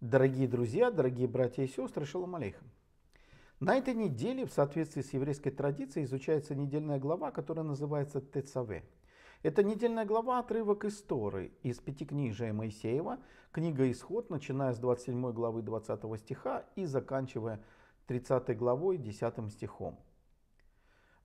Дорогие друзья, дорогие братья и сестры, шалом алейхам. На этой неделе, в соответствии с еврейской традицией, изучается недельная глава, которая называется Тецаве. Это недельная глава, отрывок из Торы, из Пятикнижия Моисеева, книга «Исход», начиная с 27 главы 20 стиха и заканчивая 30 главой 10 стихом.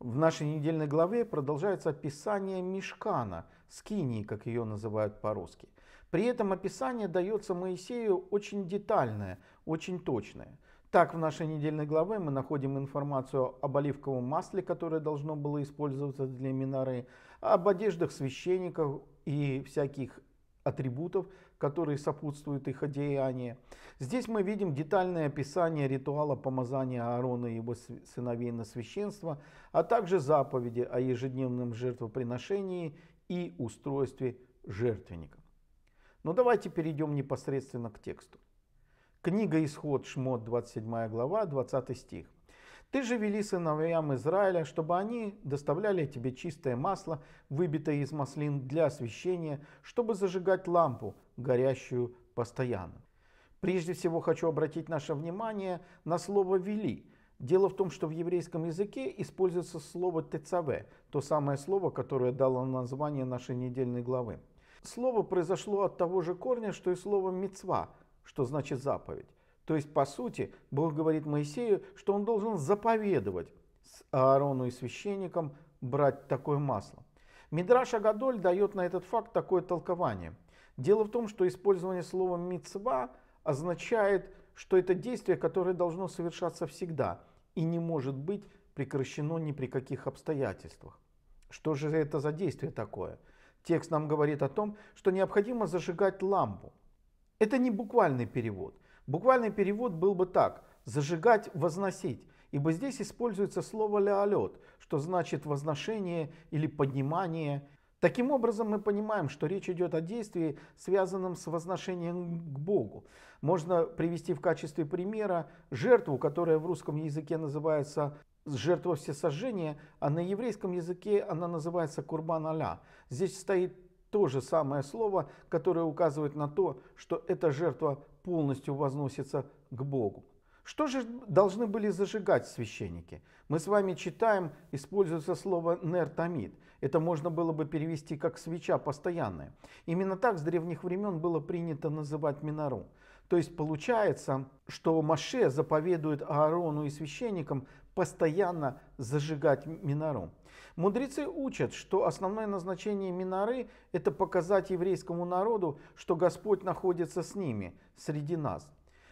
В нашей недельной главе продолжается описание Мешкана, скинии, как ее называют по-русски. При этом описание дается Моисею очень детальное, очень точное. Так, в нашей недельной главе мы находим информацию об оливковом масле, которое должно было использоваться для минары, об одеждах священников и всяких атрибутов, которые сопутствуют их одеянию. Здесь мы видим детальное описание ритуала помазания Аарона и его сыновей на священство, а также заповеди о ежедневном жертвоприношении и устройстве жертвенника. Но давайте перейдем непосредственно к тексту. Книга Исход, Шмот, 27 глава, 20 стих. Ты же вели сыновьям Израиля, чтобы они доставляли тебе чистое масло, выбитое из маслин для освещения, чтобы зажигать лампу, горящую постоянно. Прежде всего хочу обратить наше внимание на слово «вели». Дело в том, что в еврейском языке используется слово «тецаве», то самое слово, которое дало название нашей недельной главы. Слово произошло от того же корня, что и слово «мецва», что значит «заповедь». То есть, по сути, Бог говорит Моисею, что он должен заповедовать с Аарону и священникам брать такое масло. Мидраша Гадоль дает на этот факт такое толкование. Дело в том, что использование слова «мицва» означает, что это действие, которое должно совершаться всегда и не может быть прекращено ни при каких обстоятельствах. Что же это за действие такое? Текст нам говорит о том, что необходимо зажигать лампу. Это не буквальный перевод. Буквальный перевод был бы так – зажигать, возносить. Ибо здесь используется слово «леолет», что значит возношение или поднимание. Таким образом, мы понимаем, что речь идет о действии, связанном с возношением к Богу. Можно привести в качестве примера жертву, которая в русском языке называется жертва всесожжения, а на еврейском языке она называется курбан аля. Здесь стоит то же самое слово, которое указывает на то, что эта жертва полностью возносится к Богу. Что же должны были зажигать священники? Мы с вами читаем, используется слово «нертомид». Это можно было бы перевести как «свеча постоянная». Именно так с древних времен было принято называть минору. То есть получается, что Маше заповедует Аарону и священникам постоянно зажигать минору. Мудрецы учат, что основное назначение миноры – это показать еврейскому народу, что Господь находится с ними, среди нас.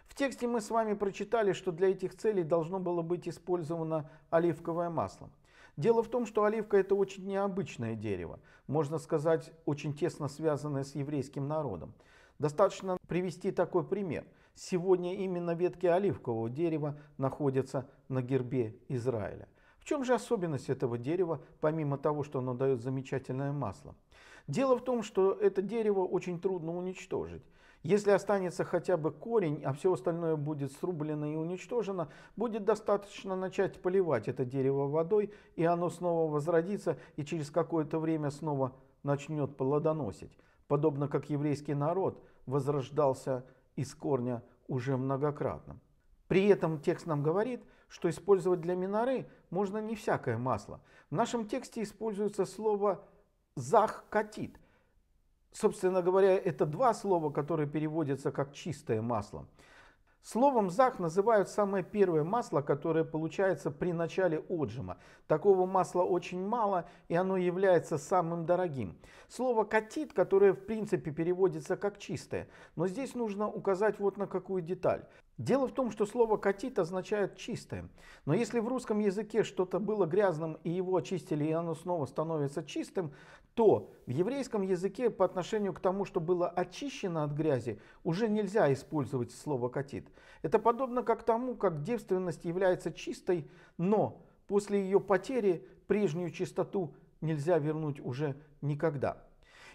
В тексте мы с вами прочитали, что для этих целей должно было быть использовано оливковое масло. Дело в том, что оливка это очень необычное дерево, можно сказать, очень тесно связанное с еврейским народом. Достаточно привести такой пример – Сегодня именно ветки оливкового дерева находятся на гербе Израиля. В чем же особенность этого дерева, помимо того, что оно дает замечательное масло? Дело в том, что это дерево очень трудно уничтожить. Если останется хотя бы корень, а все остальное будет срублено и уничтожено, будет достаточно начать поливать это дерево водой, и оно снова возродится и через какое-то время снова начнет плодоносить. Подобно как еврейский народ возрождался из корня уже многократно. При этом текст нам говорит, что использовать для миноры можно не всякое масло. В нашем тексте используется слово «захкатит». Собственно говоря, это два слова, которые переводятся как «чистое масло». Словом зах называют самое первое масло, которое получается при начале отжима. Такого масла очень мало, и оно является самым дорогим. Слово катит, которое в принципе переводится как чистое, но здесь нужно указать вот на какую деталь. Дело в том, что слово «катит» означает «чистое». Но если в русском языке что-то было грязным и его очистили, и оно снова становится чистым, то в еврейском языке по отношению к тому, что было очищено от грязи, уже нельзя использовать слово «катит». Это подобно как тому, как девственность является чистой, но после ее потери прежнюю чистоту нельзя вернуть уже никогда.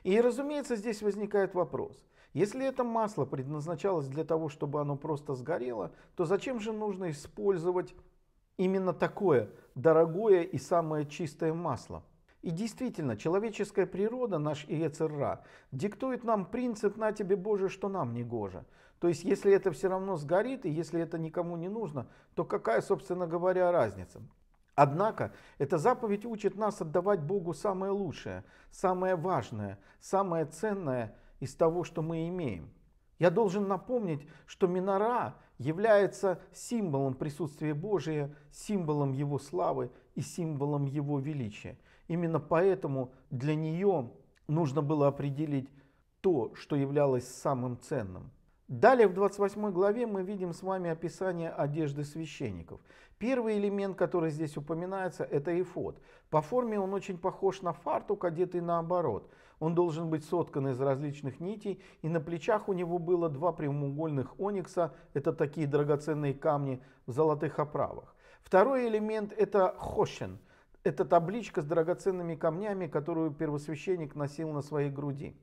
И, разумеется, здесь возникает вопрос – если это масло предназначалось для того, чтобы оно просто сгорело, то зачем же нужно использовать именно такое дорогое и самое чистое масло? И действительно, человеческая природа, наш Иецерра, диктует нам принцип «на тебе, Боже, что нам не гоже». То есть, если это все равно сгорит, и если это никому не нужно, то какая, собственно говоря, разница? Однако, эта заповедь учит нас отдавать Богу самое лучшее, самое важное, самое ценное – из того, что мы имеем. Я должен напомнить, что Минора является символом присутствия Божия, символом Его славы и символом Его величия. Именно поэтому для нее нужно было определить то, что являлось самым ценным. Далее в 28 главе мы видим с вами описание одежды священников. Первый элемент, который здесь упоминается, это эфод. По форме он очень похож на фартук, одетый наоборот – он должен быть соткан из различных нитей, и на плечах у него было два прямоугольных оникса, это такие драгоценные камни в золотых оправах. Второй элемент – это хошен, это табличка с драгоценными камнями, которую первосвященник носил на своей груди.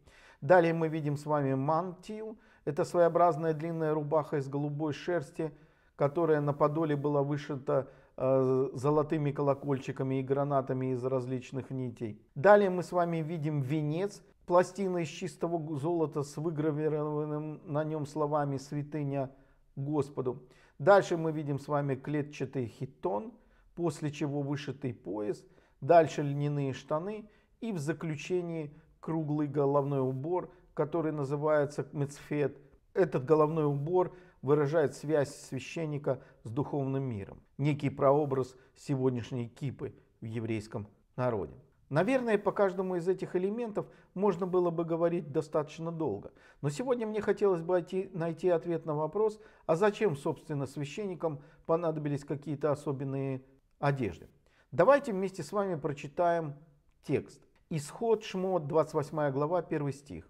Далее мы видим с вами мантию, это своеобразная длинная рубаха из голубой шерсти, которая на подоле была вышита Э, золотыми колокольчиками и гранатами из различных нитей. Далее мы с вами видим венец, пластина из чистого золота с выгравированным на нем словами «Святыня Господу». Дальше мы видим с вами клетчатый хитон, после чего вышитый пояс, дальше льняные штаны и в заключении круглый головной убор, который называется мецфет. Этот головной убор – выражает связь священника с духовным миром, некий прообраз сегодняшней кипы в еврейском народе. Наверное, по каждому из этих элементов можно было бы говорить достаточно долго. Но сегодня мне хотелось бы найти ответ на вопрос, а зачем, собственно, священникам понадобились какие-то особенные одежды. Давайте вместе с вами прочитаем текст. Исход Шмот, 28 глава, 1 стих.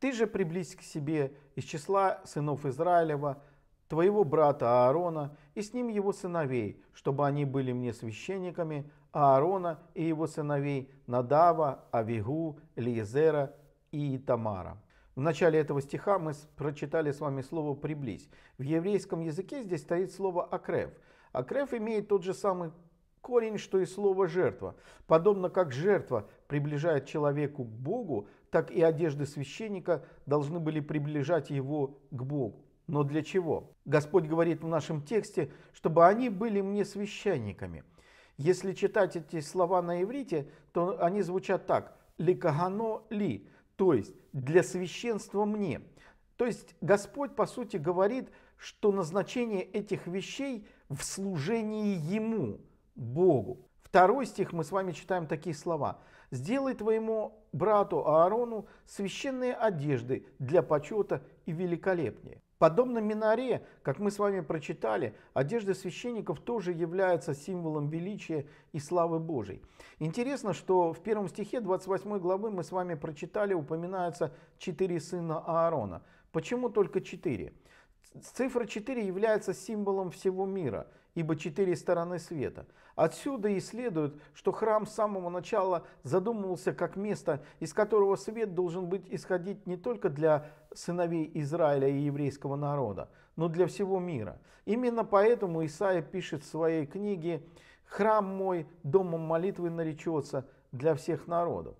«Ты же приблизь к себе из числа сынов Израилева, твоего брата Аарона и с ним его сыновей, чтобы они были мне священниками, Аарона и его сыновей Надава, Авигу, Лиезера и Тамара. В начале этого стиха мы прочитали с вами слово «приблизь». В еврейском языке здесь стоит слово «акрев». «Акрев» имеет тот же самый корень, что и слово «жертва». Подобно как жертва приближает человеку к Богу, так и одежды священника должны были приближать его к Богу. Но для чего? Господь говорит в нашем тексте, чтобы они были мне священниками. Если читать эти слова на иврите, то они звучат так «ликагано ли», то есть «для священства мне». То есть Господь, по сути, говорит, что назначение этих вещей в служении Ему, Богу. Второй стих мы с вами читаем такие слова. «Сделай твоему брату Аарону священные одежды для почета и великолепнее». Подобно Миноре, как мы с вами прочитали, одежда священников тоже является символом величия и славы Божьей. Интересно, что в первом стихе 28 главы мы с вами прочитали, упоминаются четыре сына Аарона. Почему только четыре? Цифра 4 является символом всего мира, ибо четыре стороны света. Отсюда и следует, что храм с самого начала задумывался как место, из которого свет должен быть исходить не только для сыновей Израиля и еврейского народа, но для всего мира. Именно поэтому Исаия пишет в своей книге «Храм мой домом молитвы наречется для всех народов».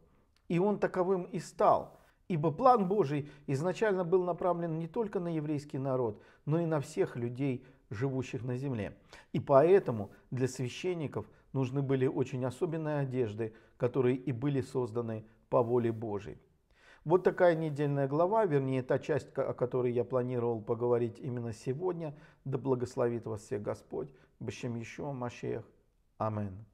И он таковым и стал – Ибо план Божий изначально был направлен не только на еврейский народ, но и на всех людей, живущих на земле. И поэтому для священников нужны были очень особенные одежды, которые и были созданы по воле Божией. Вот такая недельная глава, вернее та часть, о которой я планировал поговорить именно сегодня. Да благословит вас всех Господь. Бащем еще Машех. Аминь.